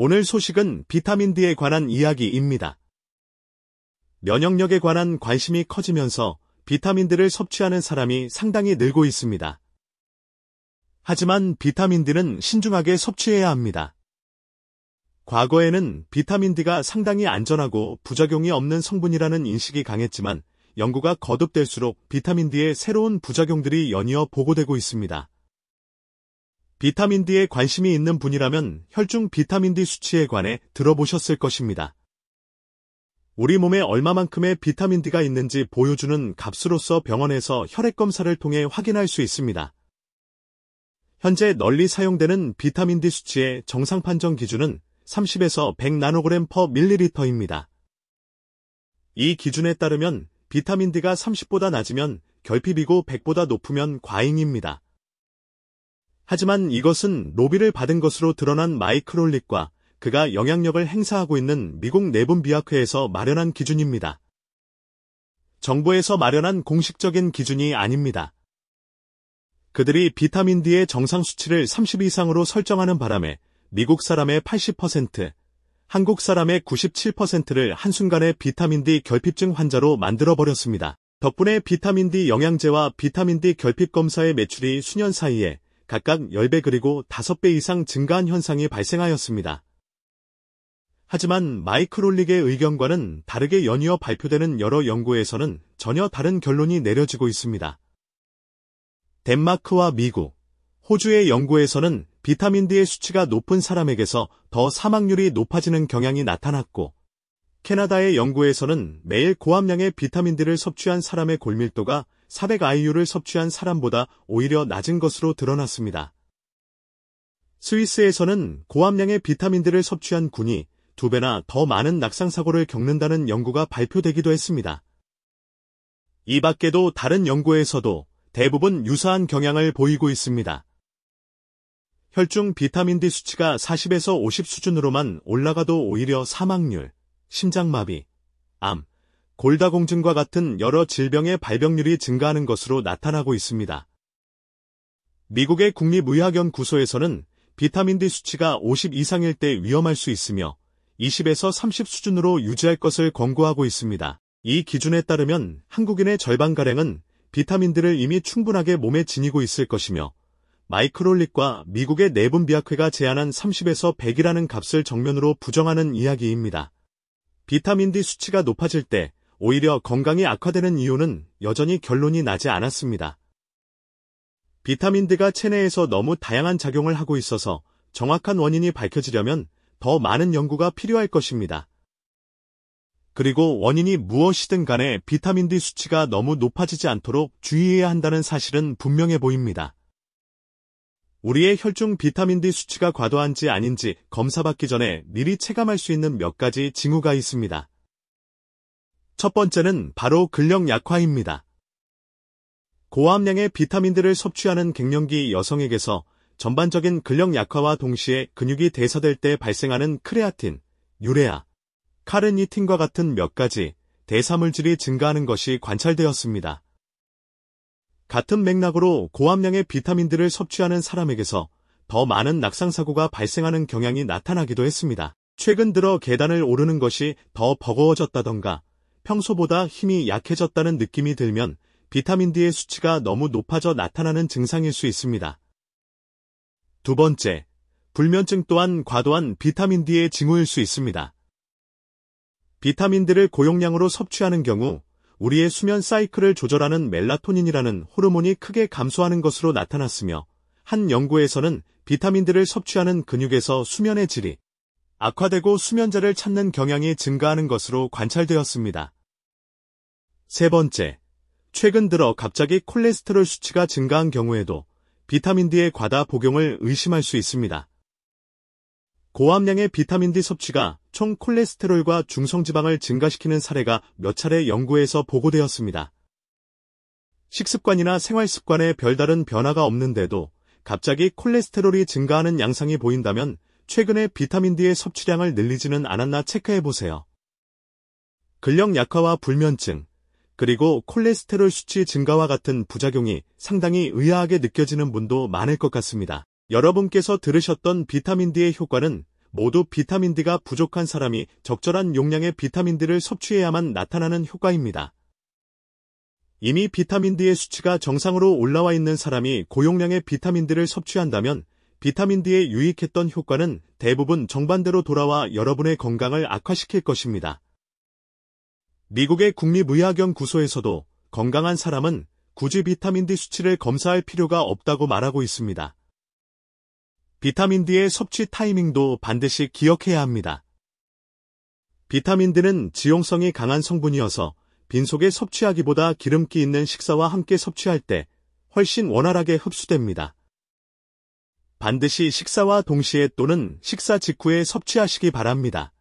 오늘 소식은 비타민 D에 관한 이야기입니다. 면역력에 관한 관심이 커지면서 비타민D를 섭취하는 사람이 상당히 늘고 있습니다. 하지만 비타민D는 신중하게 섭취해야 합니다. 과거에는 비타민D가 상당히 안전하고 부작용이 없는 성분이라는 인식이 강했지만 연구가 거듭될수록 비타민D의 새로운 부작용들이 연이어 보고되고 있습니다. 비타민 D에 관심이 있는 분이라면 혈중 비타민 D 수치에 관해 들어보셨을 것입니다. 우리 몸에 얼마만큼의 비타민 D가 있는지 보여주는 값으로서 병원에서 혈액 검사를 통해 확인할 수 있습니다. 현재 널리 사용되는 비타민 D 수치의 정상 판정 기준은 30에서 100나노그램 퍼 밀리리터입니다. 이 기준에 따르면 비타민 D가 30보다 낮으면 결핍이고 100보다 높으면 과잉입니다. 하지만 이것은 로비를 받은 것으로 드러난 마이크롤릭과 그가 영향력을 행사하고 있는 미국 내분비학회에서 마련한 기준입니다. 정부에서 마련한 공식적인 기준이 아닙니다. 그들이 비타민 D의 정상 수치를 30 이상으로 설정하는 바람에 미국 사람의 80%, 한국 사람의 97%를 한순간에 비타민 D 결핍증 환자로 만들어버렸습니다. 덕분에 비타민 D 영양제와 비타민 D 결핍 검사의 매출이 수년 사이에 각각 10배 그리고 5배 이상 증가한 현상이 발생하였습니다. 하지만 마이크롤릭의 의견과는 다르게 연이어 발표되는 여러 연구에서는 전혀 다른 결론이 내려지고 있습니다. 덴마크와 미국, 호주의 연구에서는 비타민 D의 수치가 높은 사람에게서 더 사망률이 높아지는 경향이 나타났고, 캐나다의 연구에서는 매일 고함량의 비타민 D를 섭취한 사람의 골밀도가 400IU를 섭취한 사람보다 오히려 낮은 것으로 드러났습니다. 스위스에서는 고함량의 비타민들을 섭취한 군이 2배나 더 많은 낙상사고를 겪는다는 연구가 발표되기도 했습니다. 이 밖에도 다른 연구에서도 대부분 유사한 경향을 보이고 있습니다. 혈중 비타민 D 수치가 40에서 50 수준으로만 올라가도 오히려 사망률, 심장마비, 암, 골다공증과 같은 여러 질병의 발병률이 증가하는 것으로 나타나고 있습니다. 미국의 국립의학연구소에서는 비타민 D 수치가 50 이상일 때 위험할 수 있으며 20에서 30 수준으로 유지할 것을 권고하고 있습니다. 이 기준에 따르면 한국인의 절반가량은 비타민 들을 이미 충분하게 몸에 지니고 있을 것이며 마이크롤릭과 미국의 내분비약회가 제안한 30에서 100이라는 값을 정면으로 부정하는 이야기입니다. 비타민 D 수치가 높아질 때 오히려 건강이 악화되는 이유는 여전히 결론이 나지 않았습니다. 비타민 D가 체내에서 너무 다양한 작용을 하고 있어서 정확한 원인이 밝혀지려면 더 많은 연구가 필요할 것입니다. 그리고 원인이 무엇이든 간에 비타민 D 수치가 너무 높아지지 않도록 주의해야 한다는 사실은 분명해 보입니다. 우리의 혈중 비타민 D 수치가 과도한지 아닌지 검사받기 전에 미리 체감할 수 있는 몇 가지 징후가 있습니다. 첫 번째는 바로 근력 약화입니다. 고함량의 비타민들을 섭취하는 갱년기 여성에게서 전반적인 근력 약화와 동시에 근육이 대사될 때 발생하는 크레아틴, 유레아, 카르니틴과 같은 몇 가지 대사물질이 증가하는 것이 관찰되었습니다. 같은 맥락으로 고함량의 비타민들을 섭취하는 사람에게서 더 많은 낙상사고가 발생하는 경향이 나타나기도 했습니다. 최근 들어 계단을 오르는 것이 더 버거워졌다던가 평소보다 힘이 약해졌다는 느낌이 들면 비타민 D의 수치가 너무 높아져 나타나는 증상일 수 있습니다. 두 번째, 불면증 또한 과도한 비타민 D의 징후일 수 있습니다. 비타민 D를 고용량으로 섭취하는 경우 우리의 수면 사이클을 조절하는 멜라토닌이라는 호르몬이 크게 감소하는 것으로 나타났으며 한 연구에서는 비타민 D를 섭취하는 근육에서 수면의 질이 악화되고 수면제를 찾는 경향이 증가하는 것으로 관찰되었습니다. 세 번째, 최근 들어 갑자기 콜레스테롤 수치가 증가한 경우에도 비타민 D의 과다 복용을 의심할 수 있습니다. 고함량의 비타민 D 섭취가 총 콜레스테롤과 중성지방을 증가시키는 사례가 몇 차례 연구에서 보고되었습니다. 식습관이나 생활습관에 별다른 변화가 없는데도 갑자기 콜레스테롤이 증가하는 양상이 보인다면 최근에 비타민 D의 섭취량을 늘리지는 않았나 체크해보세요. 근력 약화와 불면증, 그리고 콜레스테롤 수치 증가와 같은 부작용이 상당히 의아하게 느껴지는 분도 많을 것 같습니다. 여러분께서 들으셨던 비타민 D의 효과는 모두 비타민 D가 부족한 사람이 적절한 용량의 비타민 D를 섭취해야만 나타나는 효과입니다. 이미 비타민 D의 수치가 정상으로 올라와 있는 사람이 고용량의 비타민 D를 섭취한다면 비타민 d 에 유익했던 효과는 대부분 정반대로 돌아와 여러분의 건강을 악화시킬 것입니다. 미국의 국립의학연구소에서도 건강한 사람은 굳이 비타민 D 수치를 검사할 필요가 없다고 말하고 있습니다. 비타민 D의 섭취 타이밍도 반드시 기억해야 합니다. 비타민 D는 지용성이 강한 성분이어서 빈속에 섭취하기보다 기름기 있는 식사와 함께 섭취할 때 훨씬 원활하게 흡수됩니다. 반드시 식사와 동시에 또는 식사 직후에 섭취하시기 바랍니다.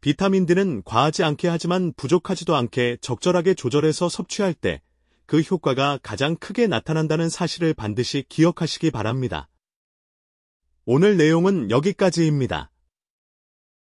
비타민 D는 과하지 않게 하지만 부족하지도 않게 적절하게 조절해서 섭취할 때 그 효과가 가장 크게 나타난다는 사실을 반드시 기억하시기 바랍니다. 오늘 내용은 여기까지입니다.